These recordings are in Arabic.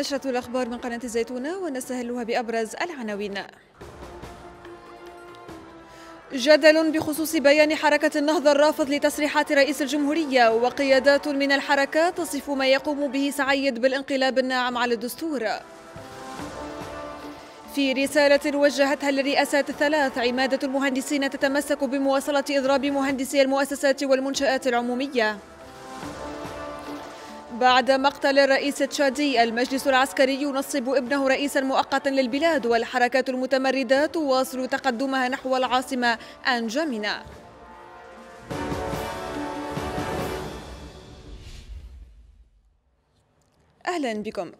نشرة الأخبار من قناة الزيتونة ونستهلها بأبرز العناوين جدل بخصوص بيان حركة النهضة الرافض لتصريحات رئيس الجمهورية وقيادات من الحركة تصف ما يقوم به سعيد بالانقلاب الناعم على الدستور في رسالة وجهتها للرئاسات الثلاث عمادة المهندسين تتمسك بمواصلة إضراب مهندسي المؤسسات والمنشآت العمومية بعد مقتل الرئيس تشادي المجلس العسكري ينصب ابنه رئيسا مؤقتا للبلاد والحركات المتمردة تواصل تقدمها نحو العاصمة أنجامينا أهلا بكم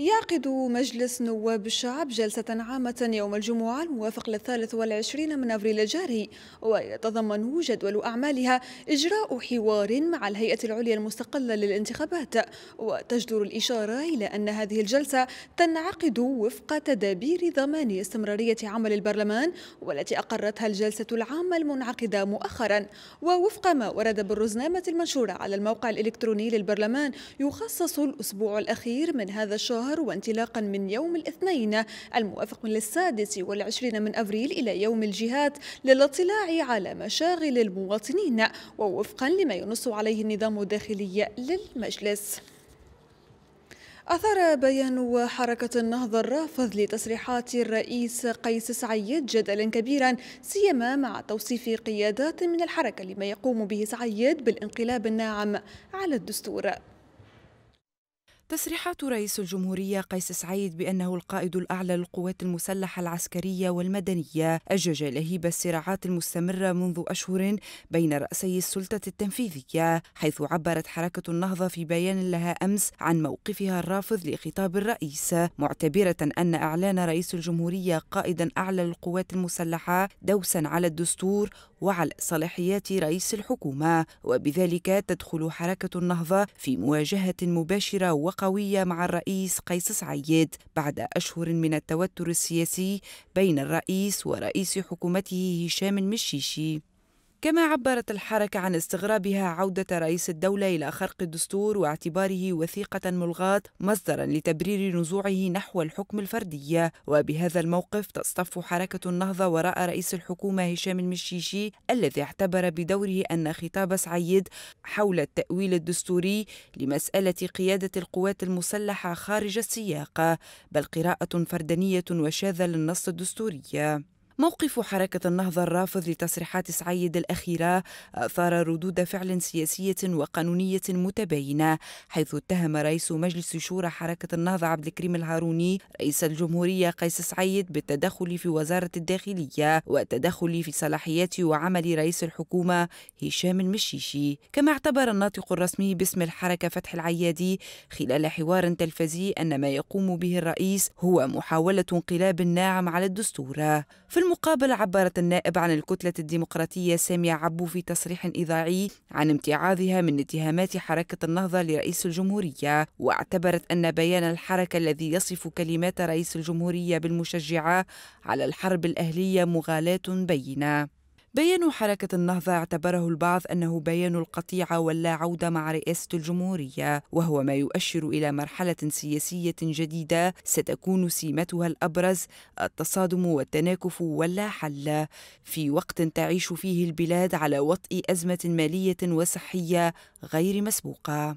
يعقد مجلس نواب الشعب جلسة عامة يوم الجمعة الموافق للثالث والعشرين من أبريل الجاري ويتضمن جدول أعمالها إجراء حوار مع الهيئة العليا المستقلة للانتخابات وتجدر الإشارة إلى أن هذه الجلسة تنعقد وفق تدابير ضمان استمرارية عمل البرلمان والتي أقرتها الجلسة العامة المنعقدة مؤخرا ووفق ما ورد بالرزنامة المنشورة على الموقع الإلكتروني للبرلمان يخصص الأسبوع الأخير من هذا الشهر الشهر وانطلاقا من يوم الاثنين الموافق من السادس والعشرين من أبريل إلى يوم الجهاد للاطلاع على مشاغل المواطنين ووفقا لما ينص عليه النظام الداخلي للمجلس أثار بيان حركة النهضة الرافض لتصريحات الرئيس قيس سعيد جدلا كبيرا سيما مع توصيف قيادات من الحركة لما يقوم به سعيد بالانقلاب الناعم على الدستور تصريحات رئيس الجمهورية قيس سعيد بأنه القائد الأعلى للقوات المسلحة العسكرية والمدنية أجج لهيب الصراعات المستمرة منذ أشهر بين رأسي السلطة التنفيذية حيث عبرت حركة النهضة في بيان لها أمس عن موقفها الرافض لخطاب الرئيس معتبرة أن إعلان رئيس الجمهورية قائدا أعلى للقوات المسلحة دوسا على الدستور وعلى صلاحيات رئيس الحكومة وبذلك تدخل حركة النهضة في مواجهة مباشرة و قوية مع الرئيس قيس سعيد بعد أشهر من التوتر السياسي بين الرئيس ورئيس حكومته هشام المشيشي كما عبرت الحركة عن استغرابها عودة رئيس الدولة إلى خرق الدستور واعتباره وثيقة ملغاة مصدرا لتبرير نزوعه نحو الحكم الفردية وبهذا الموقف تصطف حركة النهضة وراء رئيس الحكومة هشام المشيشي الذي اعتبر بدوره أن خطاب سعيد حول التأويل الدستوري لمسألة قيادة القوات المسلحة خارج السياق بل قراءة فردانية وشاذة للنص الدستوري موقف حركة النهضة الرافض لتصريحات سعيد الأخيرة أثار ردود فعل سياسية وقانونية متباينة حيث اتهم رئيس مجلس شورى حركة النهضة عبد الكريم الهاروني رئيس الجمهورية قيس سعيد بالتدخل في وزارة الداخلية والتدخل في صلاحيات وعمل رئيس الحكومة هشام المشيشي كما اعتبر الناطق الرسمي باسم الحركة فتح العيادي خلال حوار تلفزي أن ما يقوم به الرئيس هو محاولة انقلاب ناعم على الدستور في بالمقابل عبرت النائب عن الكتلة الديمقراطية سامية عبو في تصريح إذاعي عن امتعاضها من اتهامات حركة النهضة لرئيس الجمهورية واعتبرت أن بيان الحركة الذي يصف كلمات رئيس الجمهورية بالمشجعة على الحرب الأهلية مغالاة بينة بيان حركة النهضة اعتبره البعض أنه بيان القطيعة واللا عودة مع رئاسة الجمهورية وهو ما يؤشر إلى مرحلة سياسية جديدة ستكون سيمتها الأبرز التصادم والتناكف واللا حل في وقت تعيش فيه البلاد على وطء أزمة مالية وصحية غير مسبوقة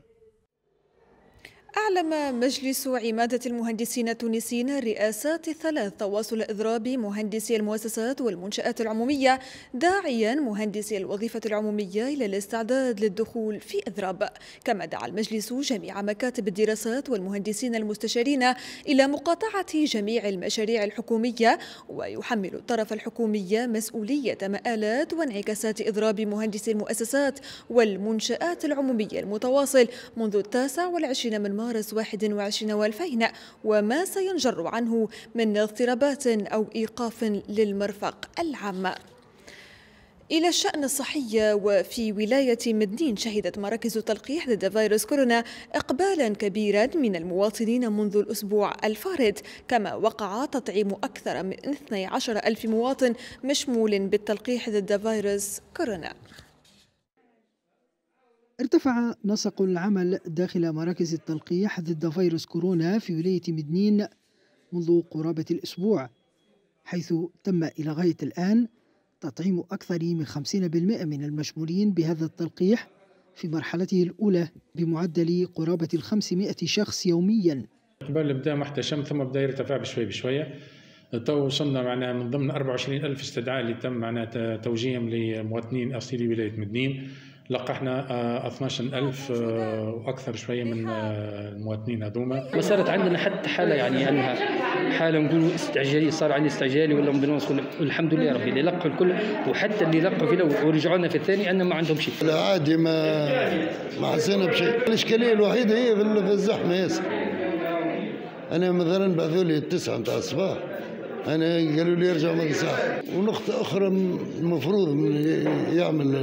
أعلن مجلس عمادة المهندسين التونسيين الرئاسات الثلاث تواصل إضراب مهندسي المؤسسات والمنشآت العمومية داعيا مهندسي الوظيفة العمومية إلى الاستعداد للدخول في إضراب كما دعا المجلس جميع مكاتب الدراسات والمهندسين المستشارين إلى مقاطعة جميع المشاريع الحكومية ويحمل الطرف الحكومي مسؤولية مآلات وانعكاسات إضراب مهندسي المؤسسات والمنشآت العمومية المتواصل منذ التاسع والعشرين من مارس 21 والفين وما سينجر عنه من اضطرابات أو إيقاف للمرفق العام إلى الشأن الصحي وفي ولاية مدنين شهدت مراكز التلقيح ضد فيروس كورونا إقبالا كبيرا من المواطنين منذ الأسبوع الفارط كما وقع تطعيم أكثر من 12 ألف مواطن مشمول بالتلقيح ضد فيروس كورونا ارتفع نسق العمل داخل مراكز التلقيح ضد فيروس كورونا في ولاية مدنين منذ قرابة الأسبوع حيث تم إلى غاية الآن تطعيم أكثر من 50% من المشمولين بهذا التلقيح في مرحلته الأولى بمعدل قرابة 500 شخص يوميا قبل بدا محتشم ثم بدا يرتفع بشوي بشوية تو وصلنا معنا من ضمن 24 ألف استدعاء اللي تم معنا توجيههم لمواطنين أصيلي ولاية مدنين لقحنا 12000 آه، آه، واكثر شويه من آه، المواطنين هذوما ما صارت عندنا حتى حاله يعني انها حاله نقولوا استعجالي صار عندي استعجالي ولا امبولانس الحمد لله ربي اللي لقوا الكل وحتى اللي لقوا في الاول ورجعوا لنا في الثاني ان ما عندهم شيء لا عادي ما ما حسينا بشيء الاشكاليه الوحيده هي في الزحمه ياسر انا مثلا بعثوا لي التسعه نتاع الصباح انا قالوا لي ارجع للقصار ونقطه اخرى المفروض يعمل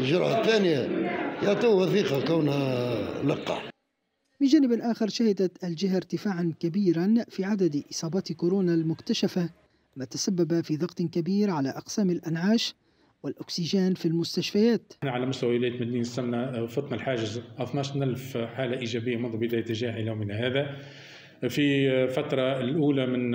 الجرعه الثانيه يعطوه وثيقه كونها لقع من جانب آخر شهدت الجهة ارتفاعا كبيرا في عدد إصابات كورونا المكتشفة ما تسبب في ضغط كبير على أقسام الأنعاش والأكسجين في المستشفيات احنا على مستوى ولاية مدينة سمنة فتنا آه، الحاجز 12000 حالة إيجابية منذ بداية الجائحة إلى يومنا هذا في فترة الأولى من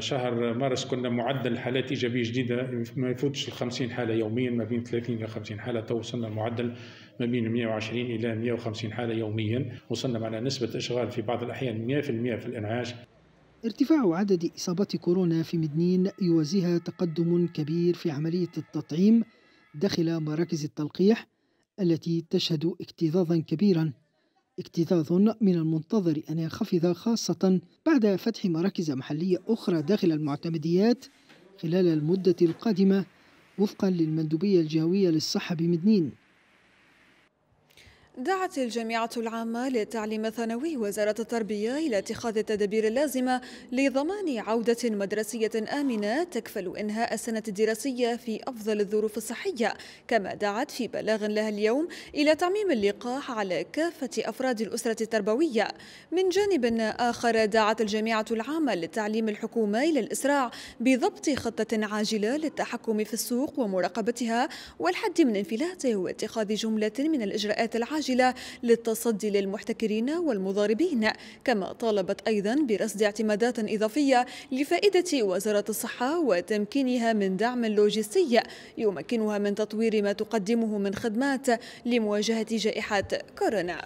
شهر مارس كنا معدل حالات إيجابية جديدة ما يفوتش ال 50 حالة يوميا ما بين 30 إلى 50 حالة تو وصلنا المعدل ما بين 120 إلى 150 حالة يوميا وصلنا معنا نسبة إشغال في بعض الأحيان 100% في الإنعاش ارتفاع عدد إصابات كورونا في مدنين يوازيها تقدم كبير في عملية التطعيم داخل مراكز التلقيح التي تشهد اكتظاظا كبيرا اكتظاظ من المنتظر أن ينخفض خاصة بعد فتح مراكز محلية أخرى داخل المعتمديات خلال المدة القادمة وفقا للمندوبية الجهوية للصحة بمدنين دعت الجامعة العامة للتعليم الثانوي وزارة التربية إلى اتخاذ التدابير اللازمة لضمان عودة مدرسية آمنة تكفل إنهاء السنة الدراسية في أفضل الظروف الصحية كما دعت في بلاغ لها اليوم إلى تعميم اللقاح على كافة أفراد الأسرة التربوية من جانب آخر دعت الجامعة العامة للتعليم الحكومة إلى الإسراع بضبط خطة عاجلة للتحكم في السوق ومراقبتها والحد من انفلاته واتخاذ جملة من الإجراءات العاجلة العاجلة للتصدي للمحتكرين والمضاربين كما طالبت أيضا برصد اعتمادات إضافية لفائدة وزارة الصحة وتمكينها من دعم لوجستي يمكنها من تطوير ما تقدمه من خدمات لمواجهة جائحة كورونا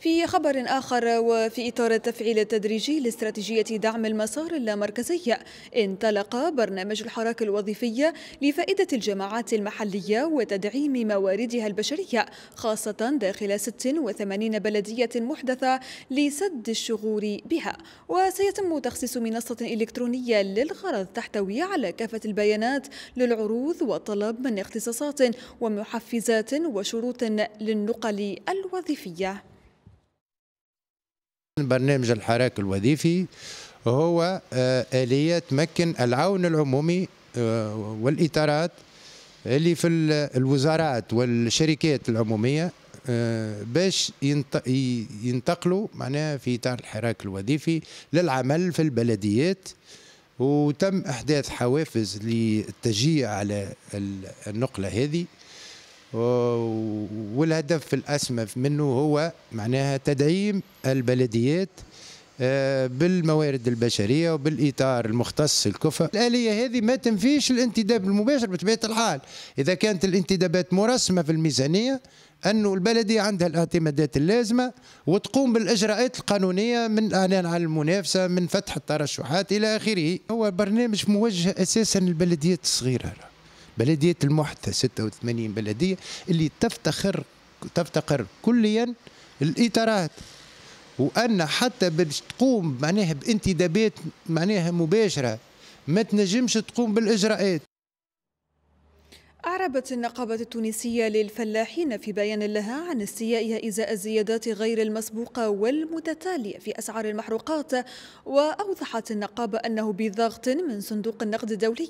في خبر آخر وفي إطار التفعيل التدريجي لاستراتيجية دعم المسار اللامركزي انطلق برنامج الحراك الوظيفية لفائدة الجماعات المحلية وتدعيم مواردها البشرية خاصة داخل 86 بلدية محدثة لسد الشغور بها وسيتم تخصيص منصة إلكترونية للغرض تحتوي على كافة البيانات للعروض وطلب من اختصاصات ومحفزات وشروط للنقل الوظيفية برنامج الحراك الوظيفي هو آه، آلية تمكن العون العمومي آه، والإطارات اللي في الوزارات والشركات العمومية آه، باش ينتقلوا معناها في إطار الحراك الوظيفي للعمل في البلديات وتم إحداث حوافز للتشجيع على النقلة هذه والهدف الاسمى منه هو معناها تدعيم البلديات آه، بالموارد البشريه وبالاطار المختص الكفة الاليه هذه ما تنفيش الانتداب المباشر بطبيعه الحال اذا كانت الانتدابات مرسمه في الميزانيه انه البلديه عندها الاعتمادات اللازمه وتقوم بالاجراءات القانونيه من اعلان عن المنافسه من فتح الترشحات الى اخره هو برنامج موجه اساسا للبلديات الصغيره بلدية المحتة 86 بلدية اللي تفتخر تفتقر كليا الإطارات وأن حتى باش تقوم معناها بانتدابات معناها مباشرة ما تنجمش تقوم بالإجراءات أعربت النقابة التونسية للفلاحين في بيان لها عن استيائها إزاء الزيادات غير المسبوقة والمتتالية في أسعار المحروقات وأوضحت النقابة أنه بضغط من صندوق النقد الدولي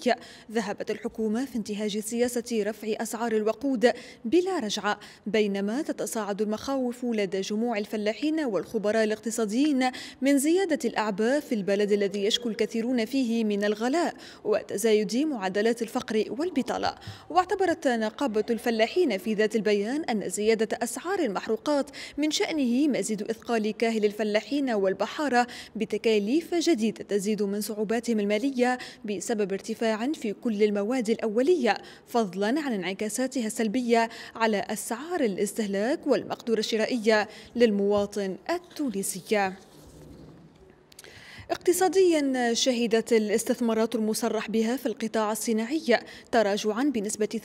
ذهبت الحكومة في انتهاج سياسة رفع أسعار الوقود بلا رجعة بينما تتصاعد المخاوف لدى جموع الفلاحين والخبراء الاقتصاديين من زيادة الأعباء في البلد الذي يشكو الكثيرون فيه من الغلاء وتزايد معدلات الفقر والبطالة واعتبرت نقابة الفلاحين في ذات البيان أن زيادة أسعار المحروقات من شأنه مزيد إثقال كاهل الفلاحين والبحارة بتكاليف جديدة تزيد من صعوباتهم المالية بسبب ارتفاع في كل المواد الأولية فضلا عن انعكاساتها السلبية على أسعار الاستهلاك والمقدورة الشرائية للمواطن التونسي اقتصاديا شهدت الاستثمارات المصرح بها في القطاع الصناعي تراجعا بنسبة 23.7%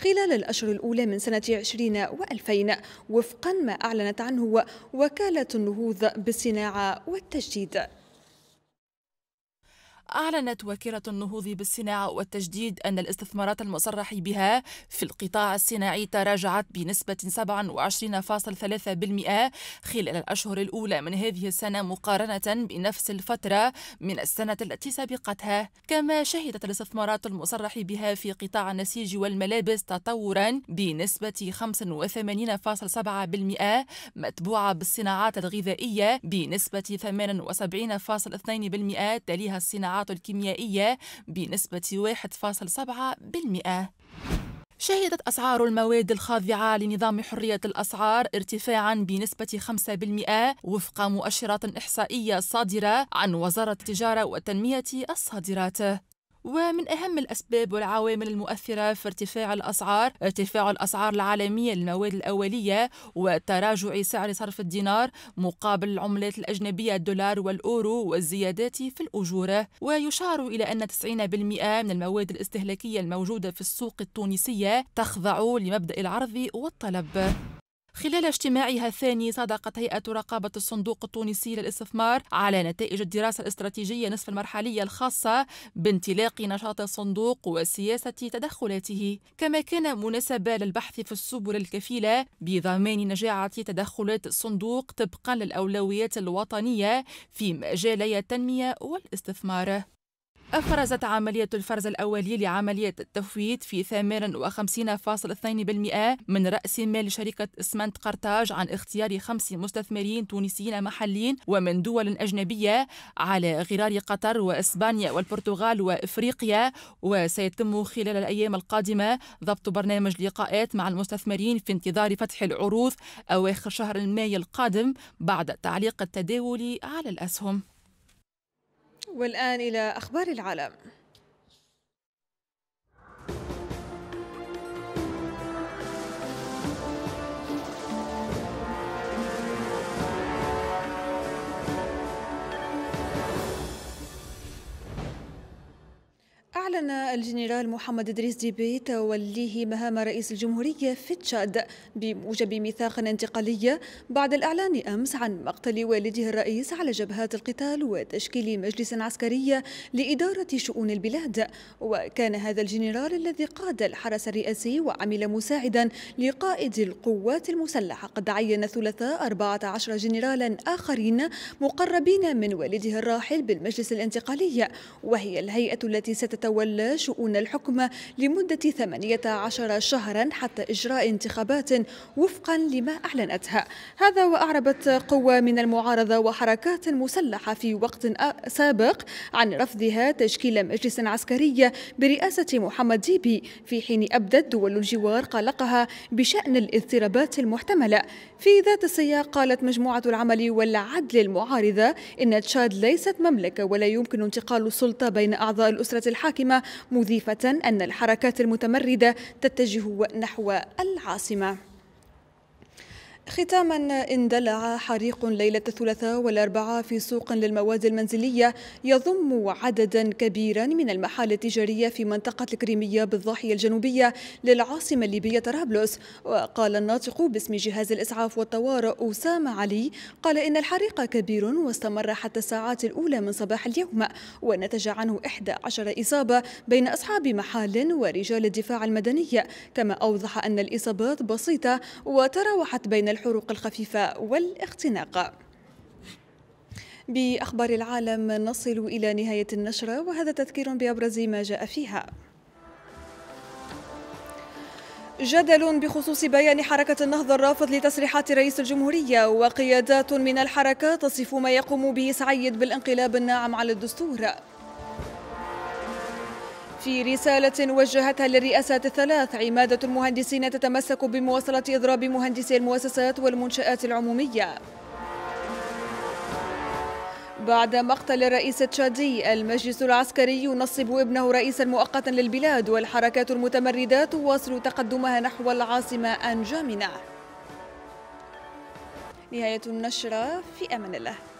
خلال الأشهر الأولى من سنة 2020 وفقا ما أعلنت عنه وكالة النهوض بالصناعة والتجديد أعلنت وكالة النهوض بالصناعة والتجديد أن الاستثمارات المصرح بها في القطاع الصناعي تراجعت بنسبة 27.3% خلال الأشهر الأولى من هذه السنة مقارنة بنفس الفترة من السنة التي سبقتها كما شهدت الاستثمارات المصرح بها في قطاع النسيج والملابس تطورا بنسبة 85.7% متبوعة بالصناعات الغذائية بنسبة 78.2% تليها الصناعات الأنشطة الكيميائية بنسبة 1.7%. شهدت أسعار المواد الخاضعة لنظام حرية الأسعار ارتفاعا بنسبة 5% وفق مؤشرات إحصائية صادرة عن وزارة التجارة وتنمية الصادرات ومن أهم الأسباب والعوامل المؤثرة في ارتفاع الأسعار ارتفاع الأسعار العالمية للمواد الأولية وتراجع سعر صرف الدينار مقابل العملات الأجنبية الدولار والأورو والزيادات في الأجورة ويشار إلى أن 90% من المواد الاستهلاكية الموجودة في السوق التونسية تخضع لمبدأ العرض والطلب خلال اجتماعها الثاني صادقت هيئة رقابة الصندوق التونسي للاستثمار على نتائج الدراسة الاستراتيجية نصف المرحلية الخاصة بانطلاق نشاط الصندوق وسياسة تدخلاته، كما كان مناسبة للبحث في السبل الكفيلة بضمان نجاعة تدخلات الصندوق طبقا للأولويات الوطنية في مجالي التنمية والاستثمار. أفرزت عملية الفرز الأولي لعملية التفويت في 58.2% من رأس مال شركة إسمنت قرطاج عن اختيار خمس مستثمرين تونسيين محليين ومن دول أجنبية على غرار قطر وإسبانيا والبرتغال وإفريقيا وسيتم خلال الأيام القادمة ضبط برنامج لقاءات مع المستثمرين في انتظار فتح العروض أواخر شهر مايو القادم بعد تعليق التداول على الأسهم والآن إلى أخبار العالم أعلن الجنرال محمد إدريس ديبي توليه مهام رئيس الجمهورية في تشاد بموجب ميثاق انتقالي بعد الإعلان أمس عن مقتل والده الرئيس على جبهات القتال وتشكيل مجلس عسكري لإدارة شؤون البلاد وكان هذا الجنرال الذي قاد الحرس الرئاسي وعمل مساعدا لقائد القوات المسلحة قد عين الثلاثاء 14 جنرالا آخرين مقربين من والده الراحل بالمجلس الانتقالي وهي الهيئة التي ستتولى يتولى شؤون الحكم لمدة 18 شهرا حتى إجراء انتخابات وفقا لما أعلنتها هذا وأعربت قوة من المعارضة وحركات مسلحة في وقت سابق عن رفضها تشكيل مجلس عسكري برئاسة محمد ديبي في حين أبدت دول الجوار قلقها بشأن الاضطرابات المحتملة في ذات السياق قالت مجموعة العمل والعدل المعارضة إن تشاد ليست مملكة ولا يمكن انتقال السلطة بين أعضاء الأسرة الحاكمة العاصمة مضيفة أن الحركات المتمردة تتجه نحو العاصمة ختاما اندلع حريق ليلة الثلاثاء والأربعاء في سوق للمواد المنزلية يضم عددا كبيرا من المحال التجارية في منطقة الكريمية بالضاحية الجنوبية للعاصمة الليبية طرابلس وقال الناطق باسم جهاز الإسعاف والطوارئ أسامة علي قال إن الحريق كبير واستمر حتى الساعات الأولى من صباح اليوم ونتج عنه 11 إصابة بين أصحاب محال ورجال الدفاع المدني كما أوضح أن الإصابات بسيطة وتراوحت بين الحروق الخفيفة والاختناق بأخبار العالم نصل إلى نهاية النشرة وهذا تذكير بأبرز ما جاء فيها جدل بخصوص بيان حركة النهضة الرافض لتصريحات رئيس الجمهورية وقيادات من الحركة تصف ما يقوم به سعيد بالانقلاب الناعم على الدستور في رسالة وجهتها للرئاسات الثلاث عمادة المهندسين تتمسك بمواصلة إضراب مهندسي المؤسسات والمنشآت العمومية بعد مقتل الرئيس التشادي المجلس العسكري ينصب ابنه رئيسا مؤقتا للبلاد والحركات المتمردة تواصل تقدمها نحو العاصمة أنجامنا نهاية النشرة في أمان الله